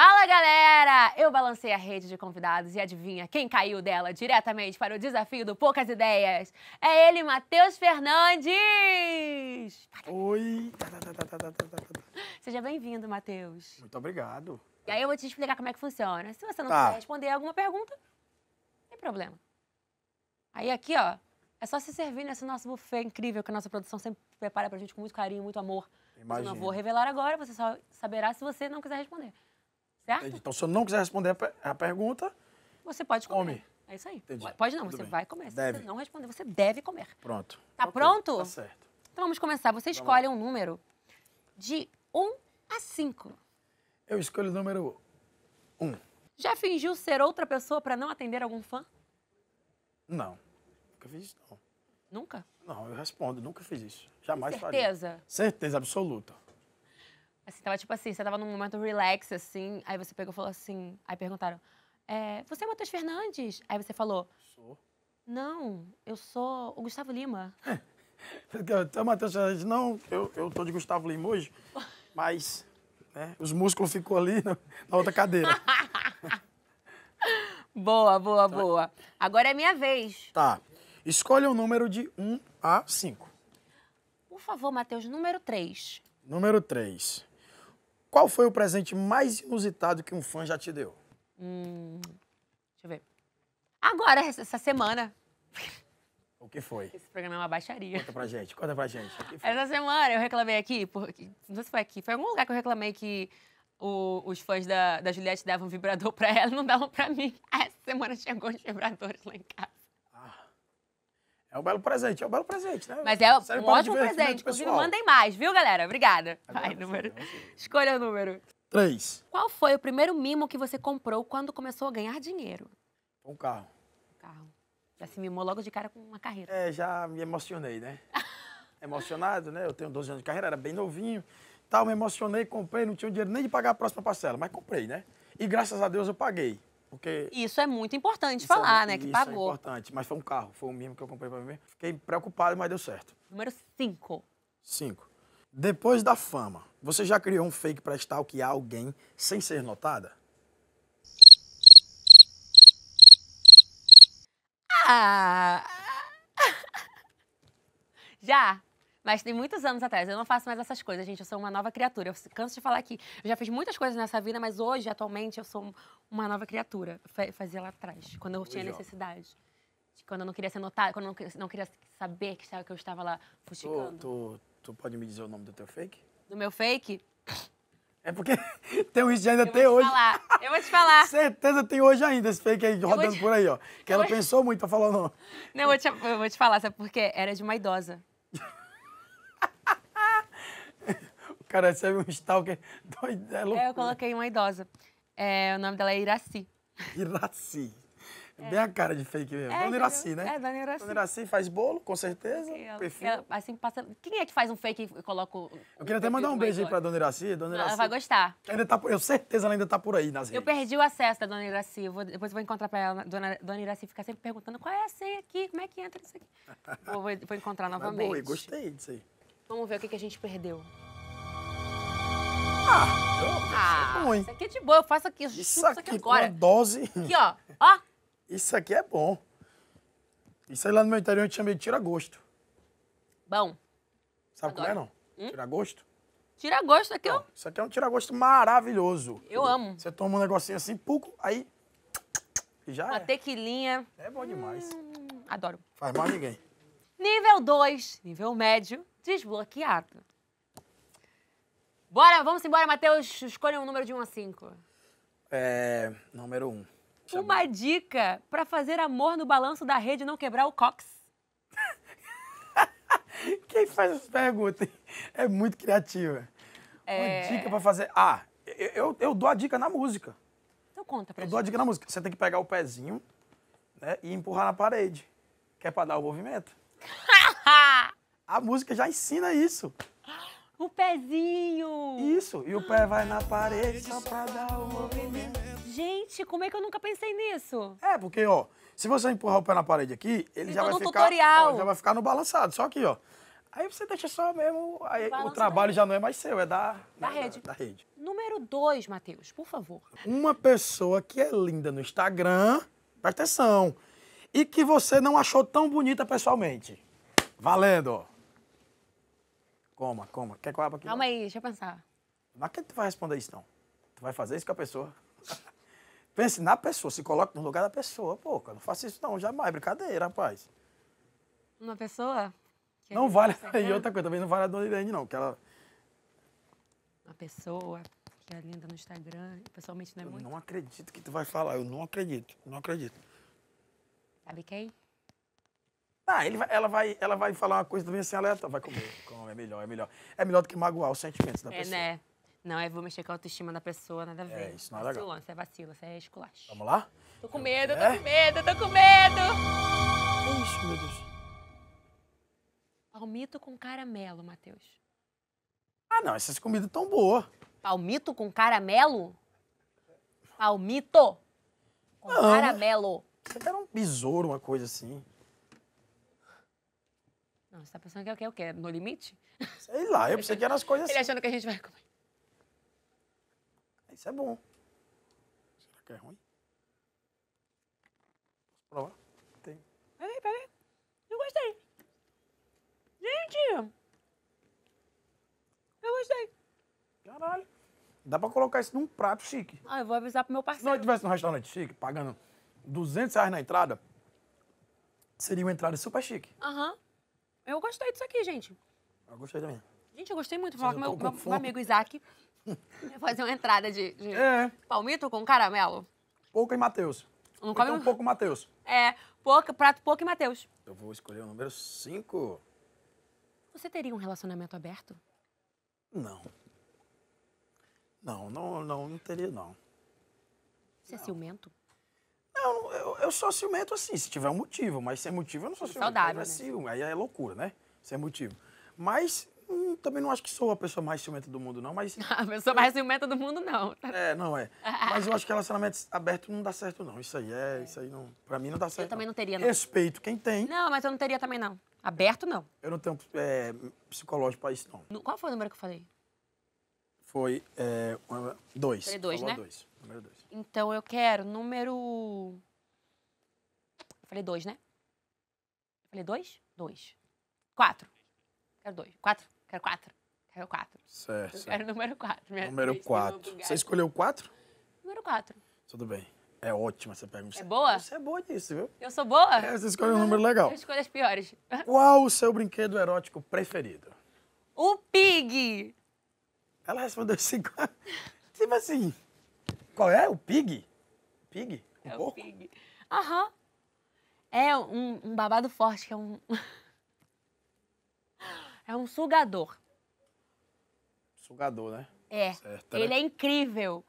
Fala galera! Eu balancei a rede de convidados e adivinha quem caiu dela diretamente para o desafio do Poucas Ideias? É ele, Matheus Fernandes! Oi! Seja bem-vindo, Matheus. Muito obrigado. E aí eu vou te explicar como é que funciona. Se você não tá. quiser responder alguma pergunta, não tem problema. Aí aqui, ó, é só se servir nesse nosso buffet incrível que a nossa produção sempre prepara pra gente com muito carinho, muito amor. Imagina. eu não vou revelar agora, você só saberá se você não quiser responder. Certo? Então, se eu não quiser responder a pergunta. Você pode comer. Come. É isso aí. Entendi. Pode não, Tudo você bem. vai comer. Deve. Se você não responder, você deve comer. Pronto. Tá okay. pronto? Tá certo. Então vamos começar. Você vamos escolhe lá. um número de 1 a 5. Eu escolho o número 1. Já fingiu ser outra pessoa para não atender algum fã? Não. Nunca fiz isso, não. Nunca? Não, eu respondo, nunca fiz isso. Jamais Certeza? faria. Certeza? Certeza absoluta. Assim, tava tipo assim, você tava num momento relax, assim, aí você pegou e falou assim. Aí perguntaram: é, Você é o Matheus Fernandes? Aí você falou: Sou. Não, eu sou o Gustavo Lima. Então, Matheus Fernandes, não, eu, eu tô de Gustavo Lima hoje, mas né, os músculos ficou ali na, na outra cadeira. boa, boa, então é boa. Agora é minha vez. Tá. Escolha o um número de 1 a 5. Por favor, Matheus, número 3. Número 3. Qual foi o presente mais inusitado que um fã já te deu? Hum, deixa eu ver. Agora, essa semana. O que foi? Esse programa é uma baixaria. Conta pra gente, conta pra gente. Essa semana eu reclamei aqui, porque, não sei se foi aqui, foi em algum lugar que eu reclamei que o, os fãs da, da Juliette davam vibrador pra ela e não davam pra mim. Essa semana chegou os vibradores lá em casa. É um belo presente, é um belo presente, né? Mas é Serve um ótimo presente. Inclusive, mandem mais, viu, galera? Obrigada. Vai, número. Escolha o número. Três. Qual foi o primeiro mimo que você comprou quando começou a ganhar dinheiro? Um carro. Um carro. Já se mimou logo de cara com uma carreira. É, já me emocionei, né? Emocionado, né? Eu tenho 12 anos de carreira, era bem novinho. Tal, me emocionei, comprei, não tinha dinheiro nem de pagar a próxima parcela, mas comprei, né? E graças a Deus eu paguei. Porque isso é muito importante é falar, é, né? Que pagou. Isso é importante, mas foi um carro, foi o mesmo que eu comprei para mim mesmo. Fiquei preocupado, mas deu certo. Número 5. 5. Depois da fama, você já criou um fake para stalkear alguém sem ser notada? Ah! Já! Mas tem muitos anos atrás. Eu não faço mais essas coisas, gente. Eu sou uma nova criatura. Eu canso de falar aqui. Eu já fiz muitas coisas nessa vida, mas hoje, atualmente, eu sou uma nova criatura. Eu fazia lá atrás, quando eu tinha necessidade. Quando eu não queria ser notada, quando eu não queria saber que eu estava lá fustigando Tu, tu, tu pode me dizer o nome do teu fake? Do meu fake? É porque tem um isso ainda tem hoje. Eu vou te falar, eu vou te falar. Certeza tem hoje ainda esse fake aí rodando te... por aí, ó. Que eu ela vou... pensou muito pra tá falar Não, eu, te... eu vou te falar, sabe por quê? Era de uma idosa. cara é um stalker doido. É, é loucura. eu coloquei uma idosa. É, o nome dela é Iraci. Iraci. É. Bem a cara de fake mesmo. É, dona Iraci, né? É, Dona Iraci. Dona Iraci faz bolo, com certeza. perfil. assim, passa... Quem é que faz um fake e coloca o... Eu queria até mandar um beijo aí pra Dona Iraci. Dona Iraci. Ela vai gostar. Ainda tá, eu certeza ela ainda tá por aí nas redes. Eu perdi o acesso da Dona Iraci. Eu vou, depois eu vou encontrar pra ela. Dona, Dona Iraci fica sempre perguntando qual é a senha aqui, como é que entra isso aqui. vou, vou encontrar novamente. Mas, boa, gostei disso aí. Vamos ver o que, que a gente perdeu. Ah, ruim. Isso aqui é de boa, eu faço aqui, eu isso aqui, isso aqui agora. Uma dose. Aqui, ó. ó. Isso aqui é bom. Isso aí lá no meu interior a gente chama de tira-gosto. Bom. Sabe Adoro. como é, não? Hum? Tira-gosto? Tira-gosto aqui, ó. Isso aqui é um tira-gosto maravilhoso. Eu amo. Você toma um negocinho assim, pouco, aí. Já Uma é. tequilinha. É bom demais. Hum, adoro. Faz mal ninguém. Nível 2, nível médio, desbloqueado. Bora, vamos embora, Matheus. Escolha um número de 1 a 5. É. Número 1. Uma dica para fazer amor no balanço da rede e não quebrar o cox. Quem faz essa pergunta é muito criativa. É... Uma dica para fazer. Ah, eu, eu, eu, dou a dica na música. Então conta pra eu gente. Eu dou a dica na música. Você tem que pegar o pezinho né, e empurrar na parede. Que é pra dar o movimento. a música já ensina isso. O pezinho! Isso, e o pé vai na parede só pra dar o movimento. Gente, como é que eu nunca pensei nisso? É, porque, ó, se você empurrar o pé na parede aqui, ele já então, vai ficar... Tutorial. Ó, já vai ficar no balançado, só aqui, ó. Aí você deixa só mesmo, aí o trabalho já não é mais seu, é da, da, né, rede. Da, da rede. Número dois, Matheus, por favor. Uma pessoa que é linda no Instagram, presta atenção, e que você não achou tão bonita pessoalmente. Valendo! Coma, coma. Quer que eu abra aqui? Calma não? aí, deixa eu pensar. na que tu vai responder isso, não? Tu vai fazer isso com a pessoa? Pense na pessoa, se coloca no lugar da pessoa. Pô, cara, não faça isso não, jamais. Brincadeira, rapaz. Uma pessoa? não vale. Tá e outra coisa, também não vale a Dona Irene, não, que ela... Uma pessoa que é linda no Instagram, pessoalmente não é eu muito? Eu não acredito que tu vai falar, eu não acredito, não acredito. Sabe quem? Ah, ele vai, ela, vai, ela vai falar uma coisa também assim, aleatória. É- vai comer, come, é melhor, é melhor. É melhor do que magoar os sentimentos da é, pessoa. É, né? Não, eu vou mexer com a autoestima da pessoa, nada a é, ver. É, isso não é legal. Vacilão, você é vacilo, você é esculacho. Vamos lá? Tô com medo, é? tô com medo, tô com medo! Que isso, meu Deus? Palmito com caramelo, Matheus. Ah, não, essas comidas tão boas. Palmito com caramelo? Palmito com não. caramelo. Você era um besouro, uma coisa assim. Não, você tá pensando que é o quê? O quê? No limite? Sei lá, eu pensei que eram as coisas Ele assim. achando que a gente vai comer. Isso é bom. Será que é ruim? Posso provar? Tem. Peraí, peraí. Eu gostei. Gente! Eu gostei. Caralho. Dá pra colocar isso num prato chique. Ah, eu vou avisar pro meu Se parceiro. nós estivéssemos num restaurante chique, pagando 200 reais na entrada, seria uma entrada super chique. Aham. Eu gostei disso aqui, gente. Eu gostei também. Gente, eu gostei muito. Vou falar com meu, meu amigo Isaac. fazer uma entrada de, de é. palmito com caramelo. Pouco e Matheus. Não come então, um... pouco Matheus. É, pouco, prato pouco e Matheus. Eu vou escolher o número 5. Você teria um relacionamento aberto? Não. Não, não, não, não teria, não. Você é ciumento? Eu, eu, eu sou ciumento assim, se tiver um motivo, mas sem motivo eu não sou ciumento. Saudável. Né? ciúme, aí é loucura, né? Sem motivo. Mas hum, também não acho que sou a pessoa mais ciumenta do mundo, não, mas. a pessoa mais ciumenta do mundo, não. É, não é. Mas eu acho que relacionamento aberto não dá certo, não. Isso aí é, é. isso aí não. Pra mim não dá certo. Eu também não teria, não. Respeito quem tem. Não, mas eu não teria também, não. Aberto, não. Eu não tenho é, psicológico pra isso, não. Qual foi o número que eu falei? Foi é, uma, dois. dois, Falou né? Dois. Número dois. Então eu quero número. Falei dois, né? Falei dois? Dois. Quatro. Quero dois. Quatro. Quero quatro. Quero quatro. Certo. Eu quero número quatro. Minha número vez, quatro. Você escolheu quatro? Número quatro. Tudo bem. É ótima essa pergunta. É boa? Você é boa disso, viu? Eu sou boa? É, você escolheu um número legal. Eu escolho as piores. Qual o seu brinquedo erótico preferido? O Pig! Ela respondeu assim é? Tipo assim, qual é? O pig? Pig? Um é porco? o pig. Aham. É um, um, babado forte, que é um... é um sugador. Sugador, né? É. Certo, né? Ele né? é incrível.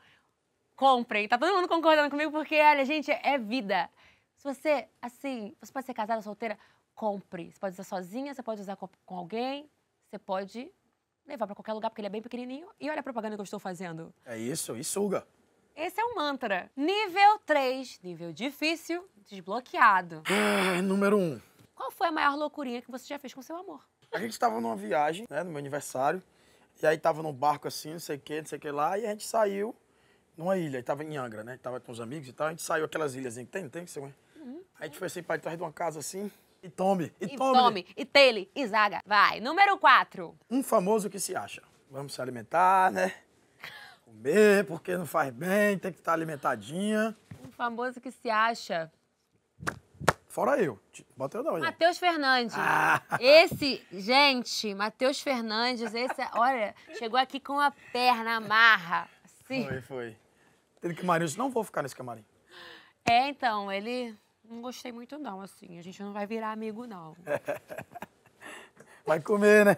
Comprem. Tá todo mundo concordando comigo porque, olha, gente, é vida. Se você, assim, você pode ser casada, solteira, compre. Você pode usar sozinha, você pode usar com alguém, você pode levar para qualquer lugar, porque ele é bem pequenininho. E olha a propaganda que eu estou fazendo. É isso, e suga. Esse é um mantra. Nível 3, nível difícil, desbloqueado. Ah, número 1. Um. Qual foi a maior loucurinha que você já fez com seu amor? A gente estava numa viagem, né, no meu aniversário. E aí tava num barco assim, não sei o que, não sei o que lá. E a gente saiu numa ilha. E tava em Angra, né? Tava com os amigos e tal. A gente saiu aquelas ilhas que tem, tem que ser, uhum. Aí a gente foi assim pra trás de uma casa assim. E tome, e, e tome. E tele, e zaga. Vai, número 4. Um famoso que se acha. Vamos se alimentar, né? Comer, porque não faz bem, tem que estar tá alimentadinha. Um famoso que se acha. Fora eu. Bota eu não. Matheus Fernandes. Ah. Esse, gente, Matheus Fernandes, esse, é, olha, chegou aqui com a perna amarra. Assim. Foi, foi. Tendo que Marinho disse, não vou ficar nesse camarim. É, então, ele não gostei muito, não, assim. A gente não vai virar amigo, não. vai comer, né?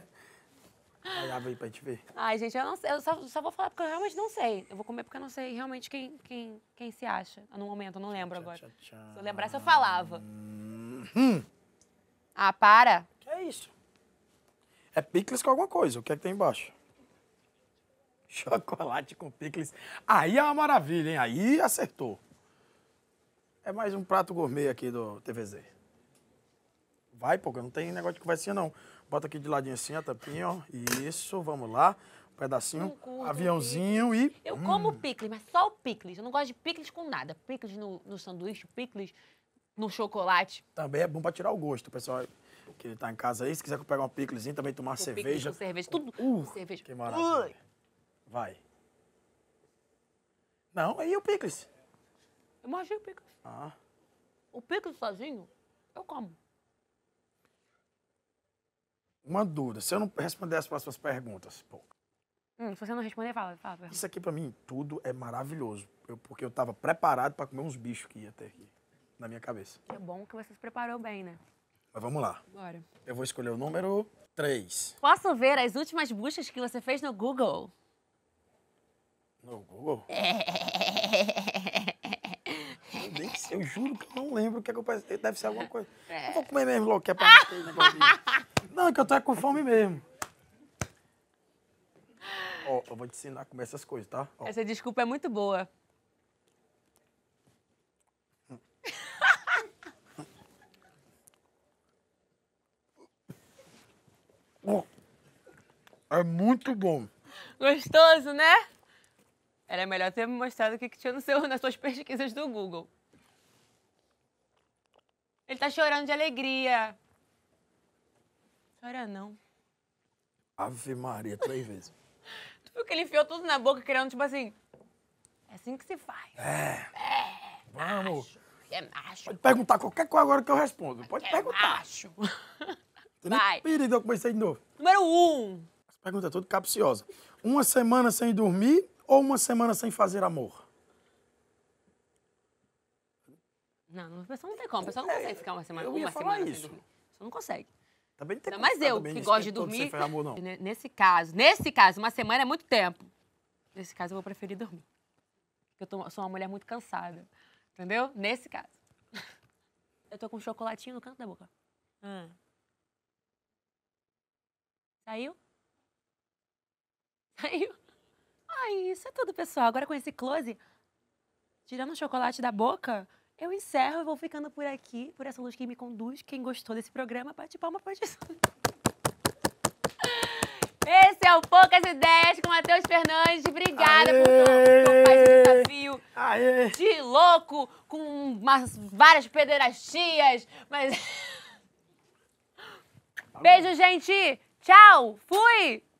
Vai abrir pra gente ver. Ai, gente, eu, não, eu só, só, vou falar porque eu realmente não sei. Eu vou comer porque eu não sei realmente quem, quem, quem se acha. Ah, no momento, eu não lembro tchá, agora. Tchá, tchá. Se eu lembrasse, eu falava. Hum. Ah, para. Que é isso? É picles com alguma coisa. O que é que tem embaixo? Chocolate com picles. Aí é uma maravilha, hein? Aí acertou. É mais um prato gourmet aqui do TVZ. Vai, pô, não tem negócio de conversinha, não. Bota aqui de ladinho assim a tapinha, ó. Isso, vamos lá. Um pedacinho, curto, aviãozinho um e... Eu hum. como picles, mas só o picles. Eu não gosto de picles com nada. Picles no, no sanduíche, picles no chocolate. Também é bom pra tirar o gosto, pessoal que tá em casa aí. Se quiser pegar um piclezinho, também tomar o cerveja. cerveja, tudo. Uh, cerveja. Que maravilha. Vai. Não, e o picles. Eu mordei o picles. Ah. O picles sozinho, eu como. Uma dúvida. Se eu não responder as próximas perguntas, pô. Hum, se você não responder, fala. fala Isso aqui para mim tudo é maravilhoso, eu, porque eu tava preparado para comer uns bichos que ia ter aqui na minha cabeça. É bom que você se preparou bem, né? Mas vamos lá. Bora. Eu vou escolher o número 3. Posso ver as últimas buscas que você fez no Google? No Google? É. nem sei, eu juro que eu não lembro o que aconteceu. É Deve ser alguma coisa. É. Eu vou comer mesmo logo, que é pra não Não, é que eu tô com fome mesmo. Ó, eu vou te ensinar a comer essas coisas, tá? Essa desculpa é muito boa. É muito bom. Gostoso, né? Era melhor ter me mostrado o que tinha no seu, nas suas pesquisas do Google. Ele tá chorando de alegria. Chora não. Ave Maria, três vezes. tu viu que ele enfiou tudo na boca, querendo, tipo assim. É assim que se faz. É. É. Vamos. É macho. Pode perguntar qualquer coisa agora que eu respondo. Pode é perguntar. Macho. Vai. Perigo, eu comecei de novo. Número um. Essa pergunta é toda capciosa. Uma semana sem dormir ou uma semana sem fazer amor? Não, o pessoal não tem como. O pessoal não é, consegue ficar uma semana, eu ia uma falar semana isso. sem dormir. não consegue. Também tem eu, que gosto de dormir. não. Né, nesse caso, nesse caso, uma semana é muito tempo. Nesse caso, eu vou preferir dormir. eu tô, sou uma mulher muito cansada. Entendeu? Nesse caso. Eu tô com um chocolatinho no canto da boca. Hum. Saiu? Saiu? Ai, isso é tudo, pessoal. Agora com esse close, tirando o chocolate da boca, eu encerro, eu vou ficando por aqui, por essa luz que me conduz. Quem gostou desse programa, bate palma, pode Esse é o Poucas Ideias com Matheus Fernandes. Obrigada Aê! por todo esse desafio Aê! de louco, com umas, várias pederastias, mas... Beijo, gente! Tchau! Fui!